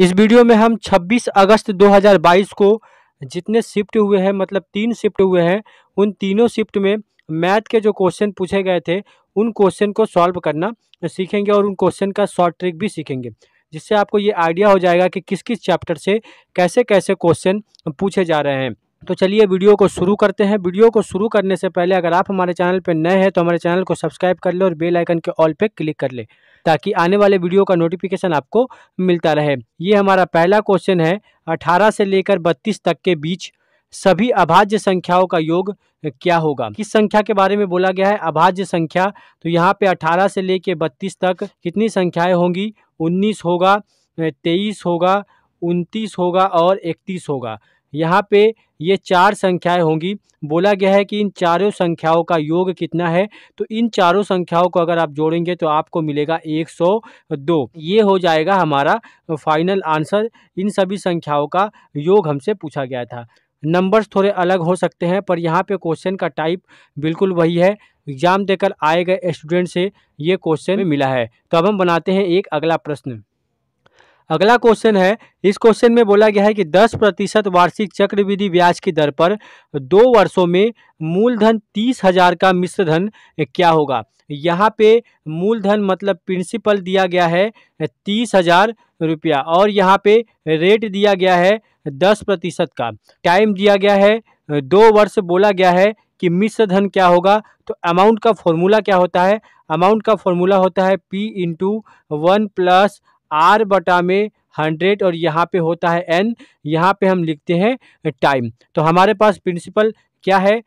इस वीडियो में हम 26 अगस्त 2022 को जितने शिफ्ट हुए हैं मतलब तीन शिफ्ट हुए हैं उन तीनों शिफ्ट में मैथ के जो क्वेश्चन पूछे गए थे उन क्वेश्चन को सॉल्व करना सीखेंगे और उन क्वेश्चन का शॉर्ट ट्रिक भी सीखेंगे जिससे आपको ये आइडिया हो जाएगा कि किस किस चैप्टर से कैसे कैसे क्वेश्चन पूछे जा रहे हैं तो चलिए वीडियो को शुरू करते हैं वीडियो को शुरू करने से पहले अगर आप हमारे चैनल पर नए हैं तो हमारे चैनल को सब्सक्राइब कर लें और बेल आइकन के ऑल पे क्लिक कर लें ताकि आने वाले वीडियो का नोटिफिकेशन आपको मिलता रहे ये हमारा पहला क्वेश्चन है अठारह से लेकर बत्तीस तक के बीच सभी अभाज्य संख्याओं का योग क्या होगा किस संख्या के बारे में बोला गया है अभाज्य संख्या तो यहाँ पे 18 से लेके 32 तक कितनी संख्याएं होंगी 19 होगा 23 होगा 29 होगा और 31 होगा यहाँ पे ये चार संख्याएं होंगी बोला गया है कि इन चारों संख्याओं का योग कितना है तो इन चारों संख्याओं को अगर आप जोड़ेंगे तो आपको मिलेगा 102 ये हो जाएगा हमारा फाइनल आंसर इन सभी संख्याओं का योग हमसे पूछा गया था नंबर्स थोड़े अलग हो सकते हैं पर यहाँ पे क्वेश्चन का टाइप बिल्कुल वही है एग्ज़ाम देकर आए गए स्टूडेंट से ये क्वेश्चन मिला है तो अब हम बनाते हैं एक अगला प्रश्न अगला क्वेश्चन है इस क्वेश्चन में बोला गया है कि 10 प्रतिशत वार्षिक चक्रविधि ब्याज की दर पर दो वर्षों में मूलधन तीस हजार का मिश्र धन क्या होगा यहाँ पे मूलधन मतलब प्रिंसिपल दिया गया है तीस हजार रुपया और यहाँ पे रेट दिया गया है दस प्रतिशत का टाइम दिया गया है दो वर्ष बोला गया है कि मिश्र धन क्या होगा तो अमाउंट का फॉर्मूला क्या होता है अमाउंट का फॉर्मूला होता है P into one plus R बटा में हंड्रेड और यहाँ पे होता है एन यहाँ पे हम लिखते हैं टाइम तो हमारे पास प्रिंसिपल क्या है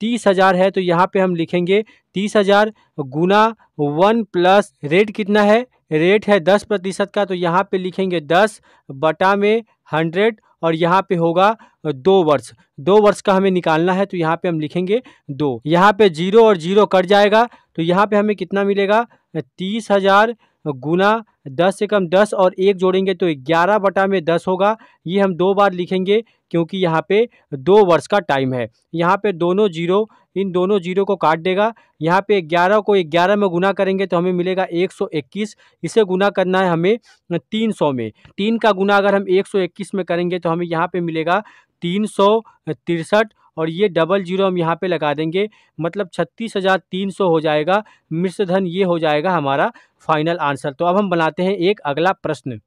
तीस हज़ार है तो यहाँ पे हम लिखेंगे तीस हज़ार गुना वन प्लस रेट कितना है रेट है दस प्रतिशत का तो यहाँ पे लिखेंगे दस बटा में हंड्रेड और यहाँ पे होगा दो वर्ष दो वर्ष का हमें निकालना है तो यहाँ पे हम लिखेंगे दो यहाँ पे जीरो और जीरो कट जाएगा तो यहाँ पे हमें कितना मिलेगा तीस हज़ार गुना दस से कम दस और एक जोड़ेंगे तो ग्यारह बटा में दस होगा ये हम दो बार लिखेंगे क्योंकि यहाँ पे दो वर्ष का टाइम है यहाँ पे दोनों जीरो इन दोनों जीरो को काट देगा यहाँ पे ग्यारह को ग्यारह में गुना करेंगे तो हमें मिलेगा एक सौ इक्कीस इसे गुना करना है हमें तीन सौ में तीन का गुना अगर हम एक सौ इक्कीस में करेंगे तो हमें यहाँ पर मिलेगा तीन सौ तिरसठ और ये डबल जीरो हम यहाँ पे लगा देंगे मतलब छत्तीस हज़ार तीन सौ हो जाएगा मिश्रधन ये हो जाएगा हमारा फाइनल आंसर तो अब हम बनाते हैं एक अगला प्रश्न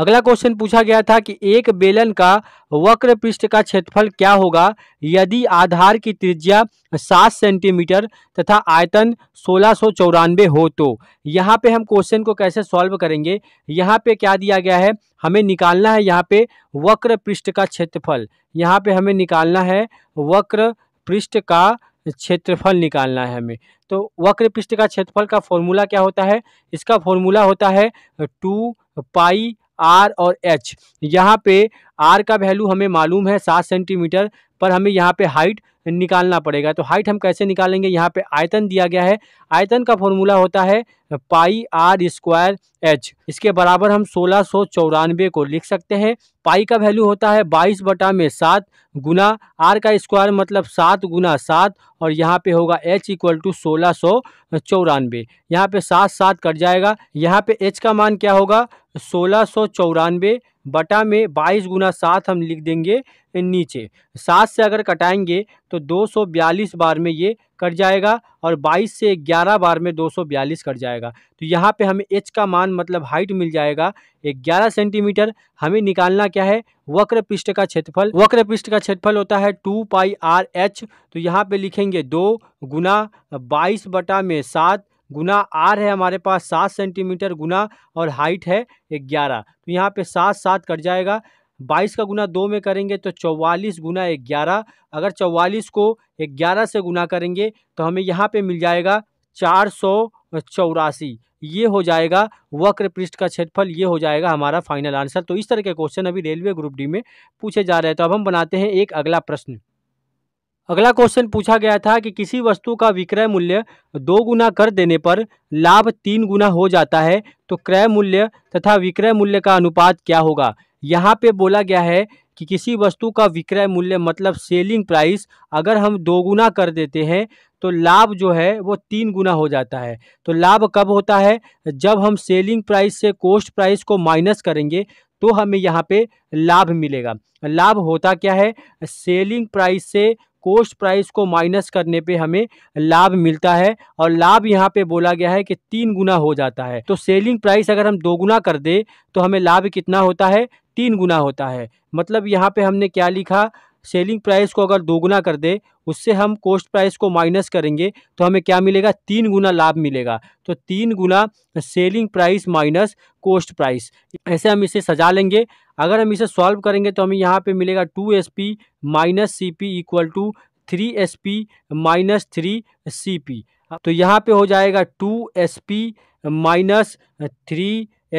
अगला क्वेश्चन पूछा गया था कि एक बेलन का वक्र पृष्ठ का क्षेत्रफल क्या होगा यदि आधार की त्रिज्या सात सेंटीमीटर तथा आयतन सोलह सौ चौरानबे हो तो यहाँ पे हम क्वेश्चन को कैसे सॉल्व करेंगे यहाँ पे क्या दिया गया है हमें निकालना है यहाँ पे वक्र पृष्ठ का क्षेत्रफल यहाँ पे हमें निकालना है वक्र पृष्ठ का क्षेत्रफल निकालना है हमें तो वक्र पृष्ठ का क्षेत्रफल का फॉर्मूला क्या होता है इसका फॉर्मूला होता है टू पाई आर और एच यहाँ पे आर का वैल्यू हमें मालूम है सात सेंटीमीटर पर हमें यहाँ पे हाइट निकालना पड़ेगा तो हाइट हम कैसे निकालेंगे यहाँ पे आयतन दिया गया है आयतन का फॉर्मूला होता है पाई आर स्क्वायर एच इसके बराबर हम सोलह सौ चौरानवे को लिख सकते हैं पाई का वैल्यू होता है बाईस बटा में सात गुना आर का स्क्वायर मतलब सात गुना सात और यहाँ पे होगा एच इक्वल टू सोलह सौ चौरानवे यहाँ पे सात सात कट जाएगा यहाँ पे एच का मान क्या होगा सोलह सौ चौरानवे बटा में बाईस गुना सात हम लिख देंगे नीचे सात से अगर कटाएंगे तो दो सौ बयालीस बार में ये कट जाएगा और बाईस से ग्यारह बार में दो सौ बयालीस कट जाएगा तो यहाँ पे हमें एच का मान मतलब हाइट मिल जाएगा ग्यारह सेंटीमीटर हमें निकालना क्या है वक्र पृष्ठ का क्षेत्रफल वक्र पृष्ठ का क्षेत्रफल होता है टू पाई आर एच तो यहाँ पे लिखेंगे दो गुना बाईस बटा में सात गुना आर है हमारे पास सात सेंटीमीटर गुना और हाइट है ग्यारह तो यहाँ पे सात सात कट जाएगा बाईस का गुना दो में करेंगे तो चौवालीस गुना ग्यारह अगर चौवालीस को ग्यारह से गुना करेंगे तो हमें यहाँ पे मिल जाएगा चार सौ चौरासी ये हो जाएगा वक्र पृष्ठ का क्षेत्रफल ये हो जाएगा हमारा फाइनल आंसर तो इस तरह के क्वेश्चन अभी रेलवे ग्रुप डी में पूछे जा रहे हैं तो अब हम बनाते हैं एक अगला प्रश्न अगला क्वेश्चन पूछा गया था कि किसी वस्तु का विक्रय मूल्य दो गुना कर देने पर लाभ तीन गुना हो जाता है तो क्रय मूल्य तथा विक्रय मूल्य का अनुपात क्या होगा यहाँ पे बोला गया है कि किसी वस्तु का विक्रय मूल्य मतलब सेलिंग प्राइस अगर हम दोगुना कर देते हैं तो लाभ जो है वो तीन गुना हो जाता है तो लाभ कब होता है जब हम सेलिंग प्राइस से कोस्ट प्राइस को माइनस करेंगे तो हमें यहाँ पे लाभ मिलेगा लाभ होता क्या है सेलिंग प्राइस से कोस्ट प्राइस को माइनस करने पे हमें लाभ मिलता है और लाभ यहाँ पे बोला गया है कि तीन गुना हो जाता है तो सेलिंग प्राइस अगर हम दो गुना कर दे तो हमें लाभ कितना होता है तीन गुना होता है मतलब यहाँ पे हमने क्या लिखा सेलिंग प्राइस को अगर दोगुना कर दे उससे हम कोस्ट प्राइस को माइनस करेंगे तो हमें क्या मिलेगा तीन गुना लाभ मिलेगा तो तीन गुना selling price minus cost price ऐसे हम इसे सजा लेंगे अगर हम इसे सॉल्व करेंगे तो हमें यहाँ पे मिलेगा two S P minus C P equal to three S P minus three C P तो यहाँ पे हो जाएगा two S P minus three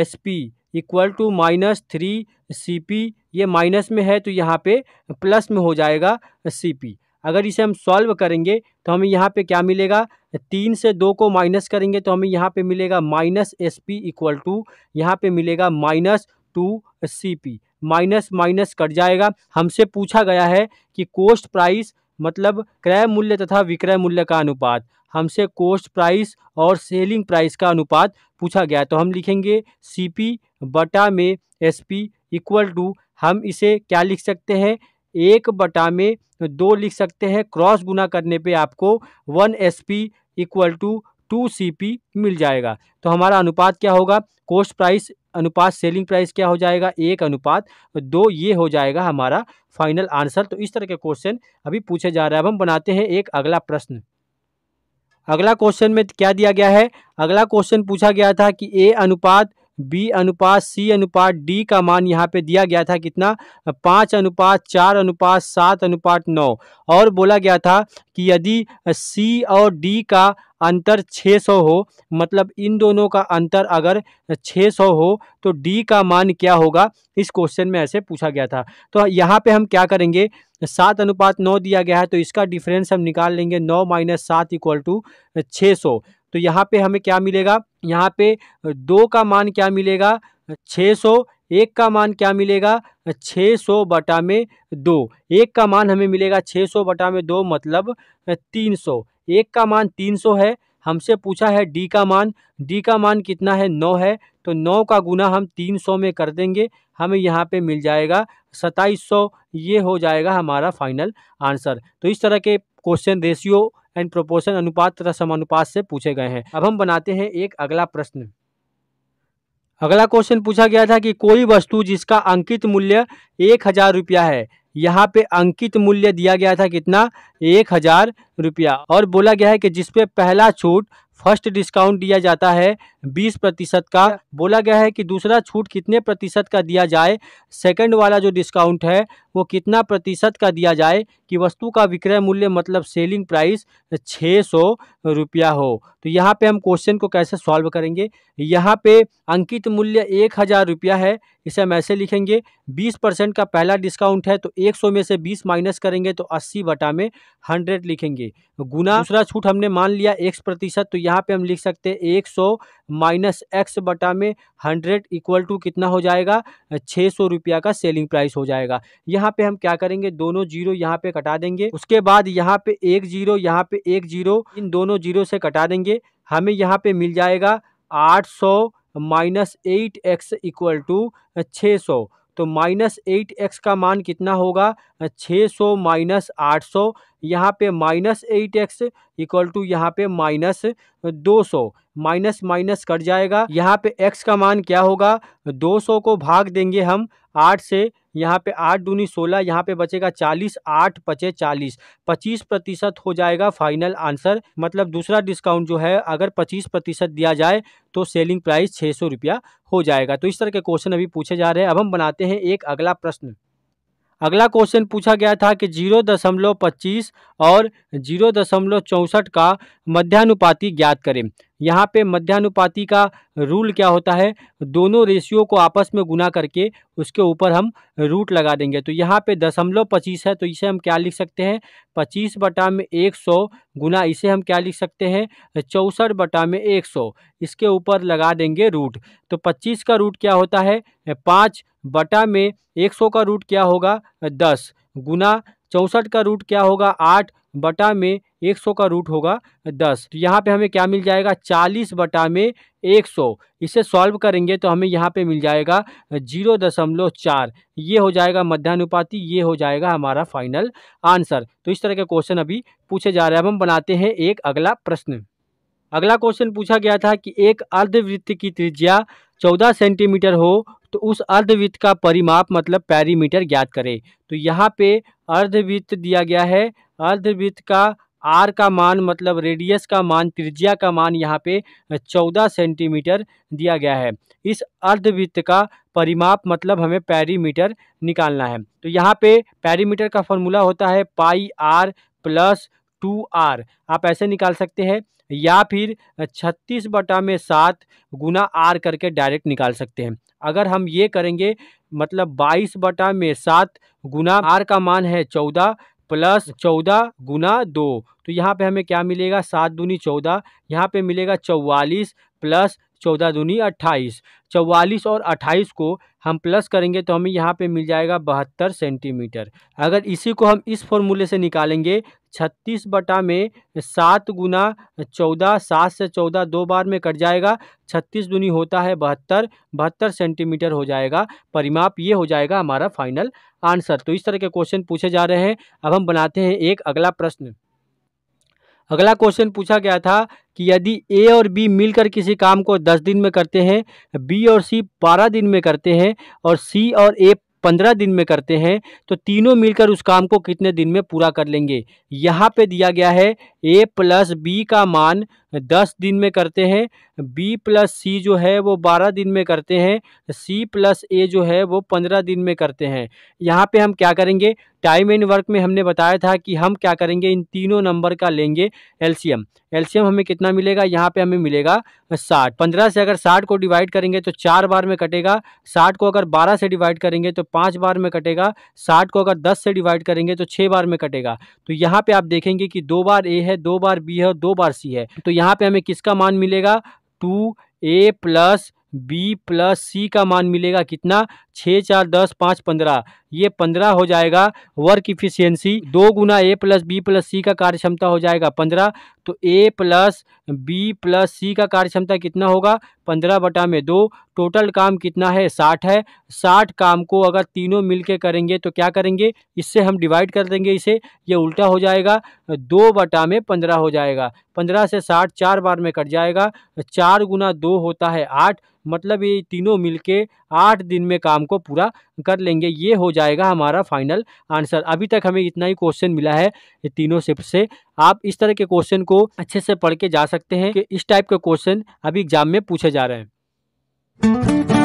S P equal to minus three C P ये माइनस में है तो यहाँ पे प्लस में हो जाएगा सी पी अगर इसे हम सॉल्व करेंगे तो हमें यहाँ पे क्या मिलेगा तीन से दो को माइनस करेंगे तो हमें यहाँ पे मिलेगा minus S P equal to यहाँ पर मिलेगा minus two C P minus minus cut जाएगा हमसे पूछा गया है कि कोस्ट प्राइस मतलब क्रय मूल्य तथा विक्रय मूल्य का अनुपात हमसे कोस्ट प्राइस और सेलिंग प्राइस का अनुपात पूछा गया तो हम लिखेंगे सी पी बटा में एस पी इक्वल टू हम इसे क्या लिख सकते हैं एक बटा में दो लिख सकते हैं क्रॉस गुना करने पे आपको one S P equal to two C P मिल जाएगा तो हमारा अनुपात क्या होगा कोस्ट प्राइस अनुपात सेलिंग प्राइस क्या हो जाएगा एक अनुपात दो ये हो जाएगा हमारा फाइनल आंसर तो इस तरह के क्वेश्चन अभी पूछे जा रहे हैं अब हम बनाते हैं एक अगला प्रश्न अगला क्वेश्चन में क्या दिया गया है अगला क्वेश्चन पूछा गया था कि ए अनुपात बी अनुपात सी अनुपात डी का मान यहाँ पे दिया गया था कितना पाँच अनुपात चार अनुपात सात अनुपात नौ और बोला गया था कि यदि सी और डी का अंतर 600 हो मतलब इन दोनों का अंतर अगर 600 हो तो डी का मान क्या होगा इस क्वेश्चन में ऐसे पूछा गया था तो यहाँ पे हम क्या करेंगे सात अनुपात नौ दिया गया है तो इसका डिफरेंस हम निकाल लेंगे नौ माइनस सात इक्वल टू छः सौ तो यहाँ पे हमें क्या मिलेगा यहाँ पे दो का मान क्या मिलेगा छः सौ एक का मान क्या मिलेगा छः सौ बटा में दो एक का मान हमें मिलेगा छः सौ बटा में दो मतलब तीन सौ एक का मान तीन सौ है हमसे पूछा है डी का मान डी का मान कितना है नौ है तो नौ का गुना हम तीन सौ में कर देंगे हमें यहाँ पे मिल जाएगा सत्ताईस सौ ये हो जाएगा हमारा फाइनल आंसर तो इस तरह के क्वेश्चन रेशियो एंड प्रोपोर्शन अनुपात तथा समानुपात से पूछे गए हैं अब हम बनाते हैं एक अगला प्रश्न अगला क्वेश्चन पूछा गया था कि कोई वस्तु जिसका अंकित मूल्य एक हजार रुपया है यहाँ पे अंकित मूल्य दिया गया था कितना एक हजार रुपया और बोला गया है कि जिसपे पहला छूट फर्स्ट डिस्काउंट दिया जाता है बीस प्रतिशत का अच्छा। बोला गया है कि दूसरा छूट कितने प्रतिशत का दिया जाए सेकंड वाला जो डिस्काउंट है वो कितना प्रतिशत का दिया जाए कि वस्तु का विक्रय मूल्य मतलब सेलिंग प्राइस छः सौ रुपया हो तो यहाँ पे हम क्वेश्चन को कैसे सॉल्व करेंगे यहाँ पे अंकित मूल्य एक हज़ार रुपया है इसे हम ऐसे लिखेंगे बीस परसेंट का पहला डिस्काउंट है तो एक सौ में से बीस माइनस करेंगे तो अस्सी बटा में हंड्रेड लिखेंगे गुना दूसरा छूट हमने मान लिया एक प्रतिशत तो यहाँ पे हम लिख सकते हैं एक सौ माइनस एक्स बटा में हंड्रेड इक्वल टू कितना हो जाएगा छः सौ रुपया का सेलिंग प्राइस हो जाएगा यहाँ पे हम क्या करेंगे दोनों जीरो यहाँ पे कटा देंगे उसके बाद यहाँ पे एक जीरो यहाँ पे एक जीरो इन दोनों जीरो से कटा देंगे हमें यहाँ पे मिल जाएगा आठ सौ minus eight X equal to छः सौ तो माइनस एट एक्स का मान कितना होगा छः सौ माइनस आठ सौ यहाँ पे minus eight X equal to यहाँ पे माइनस दो सौ माइनस माइनस कट जाएगा यहाँ पे एक्स का मान क्या होगा दो सौ को भाग देंगे हम आठ से यहाँ पे आठ दूनी सोलह यहाँ पे बचेगा चालीस आठ पचे चालीस पच्चीस प्रतिशत हो जाएगा फाइनल आंसर मतलब दूसरा डिस्काउंट जो है अगर पच्चीस प्रतिशत दिया जाए तो सेलिंग प्राइस छः सौ रुपया हो जाएगा तो इस तरह के क्वेश्चन अभी पूछे जा रहे हैं अब हम बनाते हैं एक अगला प्रश्न अगला क्वेश्चन पूछा गया था कि जीरो दशमलव पच्चीस और जीरो दशमलव चौंसठ का मध्यानुपाती ज्ञात करें यहाँ पे मध्यानुपाति का रूल क्या होता है दोनों रेशियो को आपस में गुना करके उसके ऊपर हम रूट लगा देंगे तो यहाँ पे दशमलव पच्चीस है तो इसे हम क्या लिख सकते हैं पच्चीस बटा में एक सौ गुना इसे हम क्या लिख सकते हैं चौंसठ बटा में एक सौ इसके ऊपर लगा देंगे रूट तो पच्चीस का रूट क्या होता है पाँच बटा में एक सौ का रूट क्या होगा दस गुना चौंसठ का रूट क्या होगा आठ बटा में एक सौ का रूट होगा दस तो यहाँ पे हमें क्या मिल जाएगा चालीस बटा में एक सौ इसे सॉल्व करेंगे तो हमें यहाँ पे मिल जाएगा जीरो दशमलव चार ये हो जाएगा मध्यानुपाती ये हो जाएगा हमारा फाइनल आंसर तो इस तरह के क्वेश्चन अभी पूछे जा रहे हैं अब हम बनाते हैं एक अगला प्रश्न अगला क्वेश्चन पूछा गया था कि एक अर्धवृत्त की त्रिज्या चौदह सेंटीमीटर हो तो उस अर्धवृत्त का परिमाप मतलब पैरीमीटर ज्ञात करें तो यहाँ पे अर्धवृत्त दिया गया है अर्धवृत्त का आर का मान मतलब रेडियस का मान त्रिज्या का मान यहाँ पे चौदह सेंटीमीटर दिया गया है इस अर्धवृत्त का परिमाप मतलब हमें पैरीमीटर निकालना है तो यहाँ पे पैरीमीटर का फॉर्मूला होता है pi R plus two R आप ऐसे निकाल सकते हैं या फिर छत्तीस बटा में सात गुना आर करके डायरेक्ट निकाल सकते हैं अगर हम ये करेंगे मतलब बाईस बटा में सात गुना आर का मान है चौदह प्लस चौदह गुना दो तो यहाँ पे हमें क्या मिलेगा सात दूनी चौदह यहाँ पे मिलेगा चौवालीस प्लस चौदह दूनी अट्ठाईस चौवालीस और अट्ठाईस को हम प्लस करेंगे तो हमें यहाँ पे मिल जाएगा बहत्तर सेंटीमीटर अगर इसी को हम इस फॉर्मूले से निकालेंगे छत्तीस बटा में सात गुना चौदह सात से चौदह दो बार में कट जाएगा छत्तीस दूनी होता है बहत्तर बहत्तर सेंटीमीटर हो जाएगा परिमाप ये हो जाएगा हमारा फाइनल आंसर तो इस तरह के क्वेश्चन पूछे जा रहे हैं अब हम बनाते हैं एक अगला प्रश्न अगला क्वेश्चन पूछा गया था कि यदि ए और बी मिलकर किसी काम को दस दिन में करते हैं बी और सी बारह दिन में करते हैं और सी और ए पंद्रह दिन में करते हैं तो तीनों मिलकर उस काम को कितने दिन में पूरा कर लेंगे यहाँ पे दिया गया है ए प्लस बी का मान दस दिन में करते हैं बी प्लस सी जो है वो बारह दिन में करते हैं सी प्लस ए जो है वो पंद्रह दिन में करते हैं यहाँ पे हम क्या करेंगे टाइम एंड वर्क में हमने बताया था कि हम क्या करेंगे इन तीनों नंबर का लेंगे एलसीएम एलसीएम हमें कितना मिलेगा यहाँ पे हमें मिलेगा साठ पंद्रह से अगर साठ को डिवाइड करेंगे तो चार बार में कटेगा साठ को अगर बारह से डिवाइड करेंगे तो पाँच बार में कटेगा साठ को अगर दस से डिवाइड करेंगे तो छः बार में कटेगा तो यहाँ पर आप देखेंगे कि दो बार ए है दो बार बी है और दो बार सी है तो यहाँ पर हमें किसका मान मिलेगा two A plus B plus C का मान मिलेगा कितना छः चार दस पाँच पंद्रह ये पंद्रह हो जाएगा वर्क इफिशियंसी दो गुना A plus B plus C का कार्य क्षमता हो जाएगा पंद्रह तो A plus B plus C का कार्य क्षमता कितना होगा पंद्रह बटा में दो टोटल काम कितना है साठ है साठ काम को अगर तीनों मिल करेंगे तो क्या करेंगे इससे हम डिवाइड कर देंगे इसे ये उल्टा हो जाएगा दो बटा में पंद्रह हो जाएगा पंद्रह से साठ चार बार में कट जाएगा चार गुना दो होता है आठ मतलब ये तीनों मिलके आठ दिन में काम काम को पूरा कर लेंगे ये हो जाएगा हमारा फाइनल आंसर अभी तक हमें इतना ही क्वेश्चन मिला है तीनों शिफ्ट से आप इस तरह के क्वेश्चन को अच्छे से पढ़ के जा सकते हैं कि इस टाइप के क्वेश्चन अभी एग्जाम में पूछे जा रहे हैं